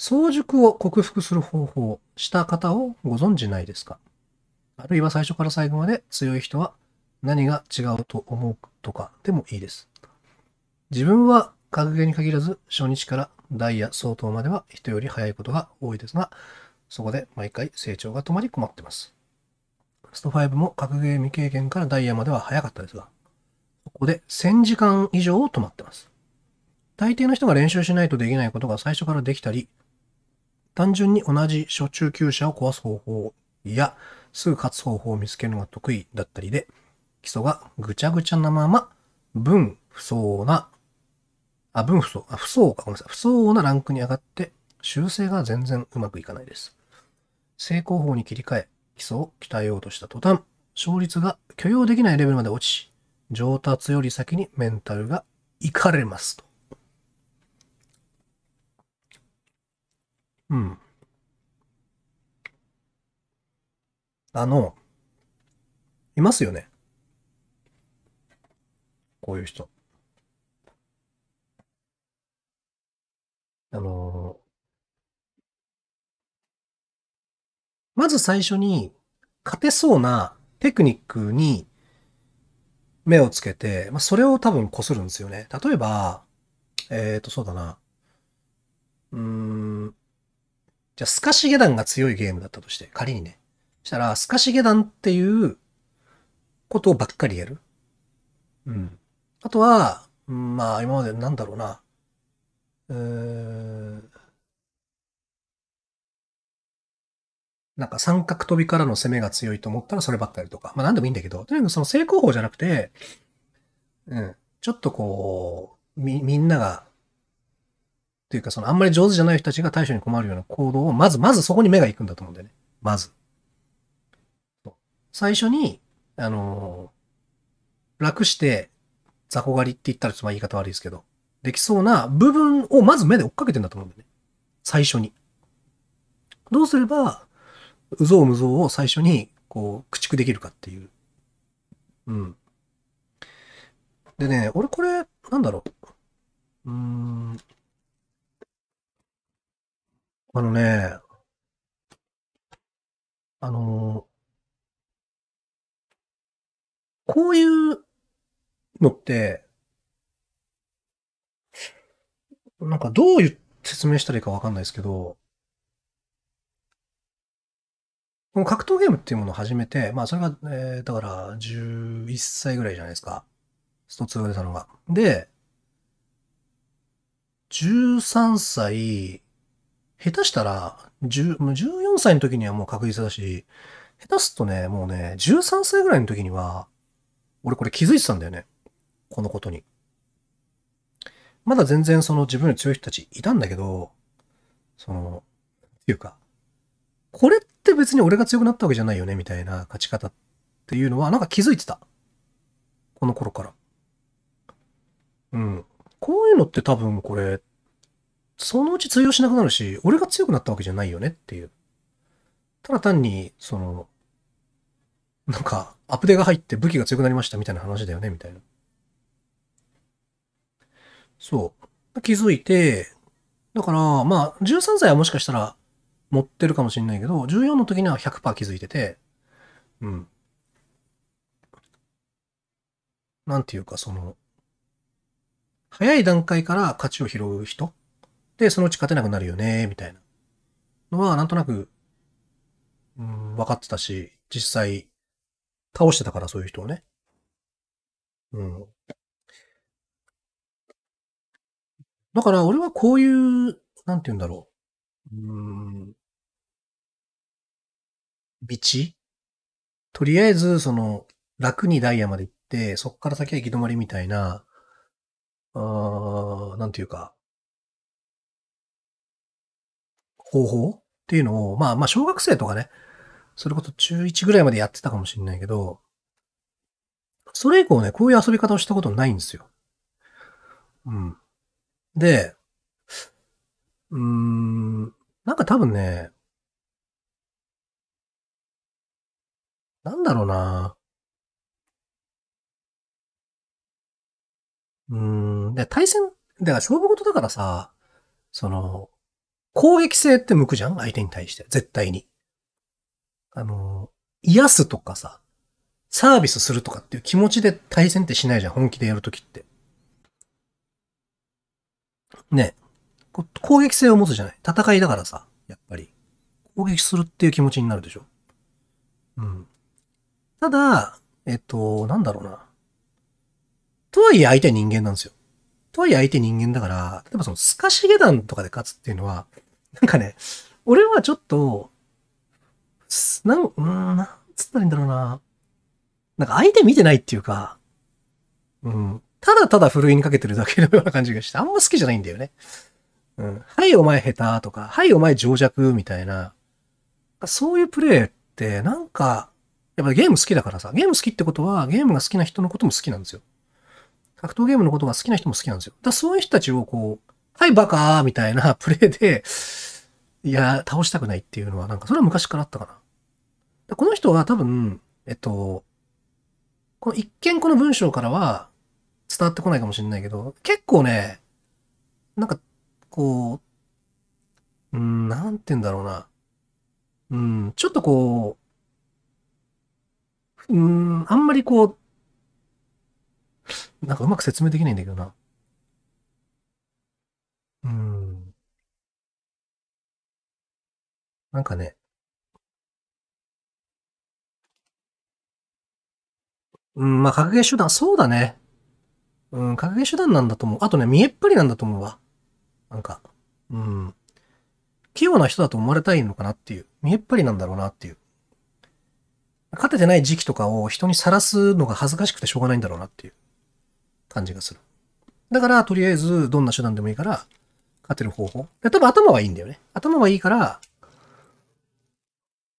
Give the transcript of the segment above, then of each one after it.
早熟を克服する方法をした方をご存じないですかあるいは最初から最後まで強い人は何が違うと思うとかでもいいです。自分は格ゲーに限らず初日からダイヤ相当までは人より早いことが多いですが、そこで毎回成長が止まり困ってます。スト5も格ゲー未経験からダイヤまでは早かったですが、ここで1000時間以上を止まってます。大抵の人が練習しないとできないことが最初からできたり、単純に同じ初中級者を壊す方法や、すぐ勝つ方法を見つけるのが得意だったりで、基礎がぐちゃぐちゃなまま、分不相な、あ、分不相、あ、不相か、ごめんなさい。不相なランクに上がって、修正が全然うまくいかないです。成功法に切り替え、基礎を鍛えようとした途端、勝率が許容できないレベルまで落ち、上達より先にメンタルがいかれますと。うん。あの、いますよね。こういう人。あの、まず最初に勝てそうなテクニックに目をつけて、まあ、それを多分こするんですよね。例えば、えっ、ー、と、そうだな。うーん。じゃあ、スカシゲダンが強いゲームだったとして、仮にね。したら、スカシゲダンっていうことばっかりやる。うん。あとは、まあ、今までなんだろうな。うーん。なんか三角飛びからの攻めが強いと思ったらそればっかりとか。まあ何でもいいんだけど、とにかくその成功法じゃなくて、うん。ちょっとこう、み、みんながというか、そのあんまり上手じゃない人たちが対処に困るような行動を、まず、まずそこに目が行くんだと思うんだよね。まず。最初に、あのー、楽して雑魚狩りって言ったらちょっとま言い方悪いですけど、できそうな部分をまず目で追っかけてんだと思うんだよね。最初に。どうすれば、うぞうむぞうを最初に、こう、駆逐できるかっていう。うん。でね、俺これ、なんだろう。うーん。あのね、あのー、こういうのって、なんかどういう説明したらいいかわかんないですけど、この格闘ゲームっていうものを始めて、まあそれが、えー、だから11歳ぐらいじゃないですか。スト2が出たのが。で、13歳、下手したら、14歳の時にはもう確実だし、下手すとね、もうね、13歳ぐらいの時には、俺これ気づいてたんだよね。このことに。まだ全然その自分より強い人たちいたんだけど、その、っていうか、これって別に俺が強くなったわけじゃないよね、みたいな勝ち方っていうのは、なんか気づいてた。この頃から。うん。こういうのって多分これ、そのうち通用しなくなるし、俺が強くなったわけじゃないよねっていう。ただ単に、その、なんか、アップデが入って武器が強くなりましたみたいな話だよね、みたいな。そう。気づいて、だから、まあ、13歳はもしかしたら持ってるかもしれないけど、14の時には100%気づいてて、うん。なんていうか、その、早い段階から価値を拾う人で、そのうち勝てなくなるよね、みたいなのは、なんとなく、うん、分かってたし、実際、倒してたから、そういう人をね。うん。だから、俺はこういう、なんて言うんだろう。うん。チ。とりあえず、その、楽にダイヤまで行って、そこから先は行き止まりみたいな、あー、なんていうか、方法っていうのを、まあまあ小学生とかね、それこそ中1ぐらいまでやってたかもしれないけど、それ以降ね、こういう遊び方をしたことないんですよ。うん。で、うーん、なんか多分ね、なんだろうな。うーん、で、対戦、だから勝負事だからさ、その、攻撃性って向くじゃん相手に対して。絶対に。あの、癒すとかさ、サービスするとかっていう気持ちで対戦ってしないじゃん。本気でやるときって。ね。攻撃性を持つじゃない。戦いだからさ、やっぱり。攻撃するっていう気持ちになるでしょ。うん。ただ、えっと、なんだろうな。とはいえ相手人間なんですよ。とはいえ相手人間だから、例えばその、スカシゲ団とかで勝つっていうのは、なんかね、俺はちょっと、なん、うん、なんつったらいいんだろうな。なんか相手見てないっていうか、うん。ただただふるいにかけてるだけのような感じがして、あんま好きじゃないんだよね。うん。はい、お前下手とか、はい、お前情弱みたいな。そういうプレイって、なんか、やっぱりゲーム好きだからさ、ゲーム好きってことは、ゲームが好きな人のことも好きなんですよ。格闘ゲームのことが好きな人も好きなんですよ。だからそういう人たちをこう、はいバカーみたいなプレイで、いや、倒したくないっていうのは、なんかそれは昔からあったかな。この人は多分、えっと、この一見この文章からは伝わってこないかもしれないけど、結構ね、なんか、こう、うん、なんて言うんだろうな。うん、ちょっとこう、うん、あんまりこう、なんかうまく説明できないんだけどな。なんかね、うん、まあ、格ゲー手段、そうだね。うん、格ゲー手段なんだと思う。あとね、見えっ張りなんだと思うわ。なんか、うん。器用な人だと思われたいのかなっていう。見えっ張りなんだろうなっていう。勝ててない時期とかを人にさらすのが恥ずかしくてしょうがないんだろうなっていう感じがする。だから、とりあえず、どんな手段でもいいから、勝てる方法。で、多分頭はいいんだよね。頭はいいから、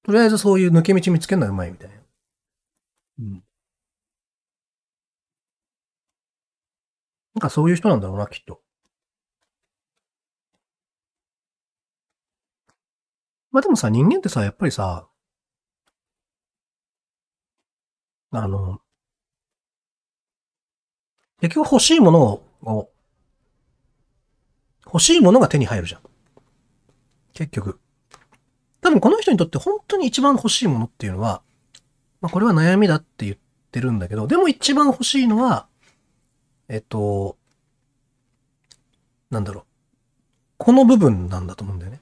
とりあえずそういう抜け道見つけるのはうまいみたいな。うん。なんかそういう人なんだろうな、きっと。まあでもさ、人間ってさ、やっぱりさ、あの、結局欲しいものを、欲しいものが手に入るじゃん。結局。多分この人にとって本当に一番欲しいものっていうのは、まあ、これは悩みだって言ってるんだけど、でも一番欲しいのは、えっと、なんだろう。この部分なんだと思うんだよね。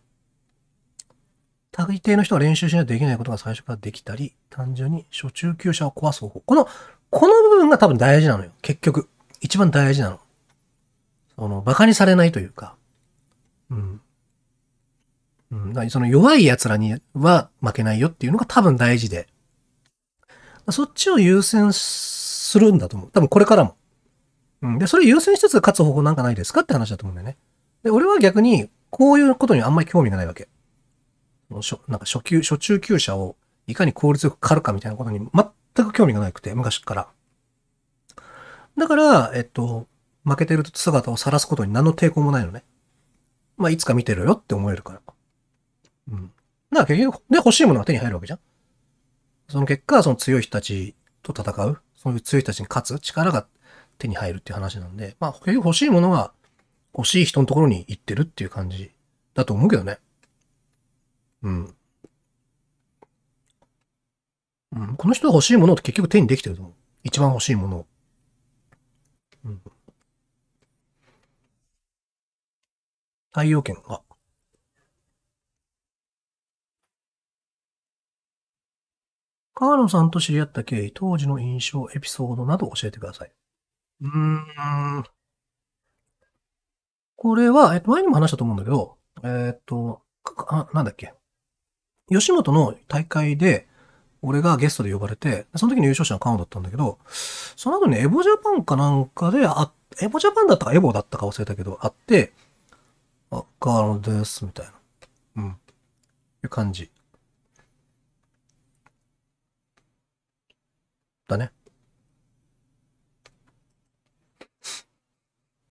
大抵の人は練習しないとできないことが最初からできたり、単純に初中級者を壊す方法。この、この部分が多分大事なのよ。結局。一番大事なの。その、馬鹿にされないというか。うん。うん、その弱い奴らには負けないよっていうのが多分大事で、そっちを優先するんだと思う。多分これからも。うん、で、それ優先しつつ勝つ方法なんかないですかって話だと思うんだよね。で、俺は逆に、こういうことにあんまり興味がないわけ。なんか初級、初中級者をいかに効率よく狩るかみたいなことに全く興味がなくて、昔から。だから、えっと、負けてる姿を晒すことに何の抵抗もないのね。まあ、いつか見てるよって思えるから。うん。だから結局、で、欲しいものが手に入るわけじゃん。その結果、その強い人たちと戦う、そういう強い人たちに勝つ力が手に入るっていう話なんで、まあ、結局欲しいものが欲しい人のところに行ってるっていう感じだと思うけどね。うん。うん、この人が欲しいものって結局手にできてると思う。一番欲しいものを。うん。太陽圏が。河野さんと知り合った経緯、当時の印象、エピソードなど教えてください。うーん。これは、えっと、前にも話したと思うんだけど、えっと、あ、なんだっけ。吉本の大会で、俺がゲストで呼ばれて、その時の優勝者は河野だったんだけど、その後にエボジャパンかなんかで、あ、エボジャパンだったかエボだったか忘れたけど、あって、あ、河野です、みたいな。うん。いう感じ。だね。